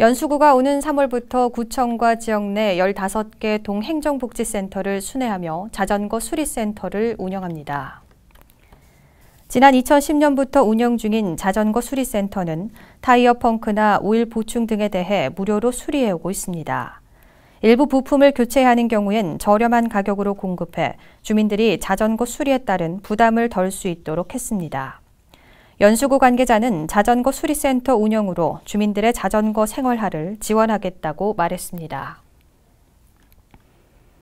연수구가 오는 3월부터 구청과 지역 내 15개 동행정복지센터를 순회하며 자전거 수리센터를 운영합니다. 지난 2010년부터 운영 중인 자전거 수리센터는 타이어 펑크나 오일 보충 등에 대해 무료로 수리해오고 있습니다. 일부 부품을 교체하는 경우엔 저렴한 가격으로 공급해 주민들이 자전거 수리에 따른 부담을 덜 수 있도록 했습니다. 연수구 관계자는 자전거 수리센터 운영으로 주민들의 자전거 생활화를 지원하겠다고 말했습니다.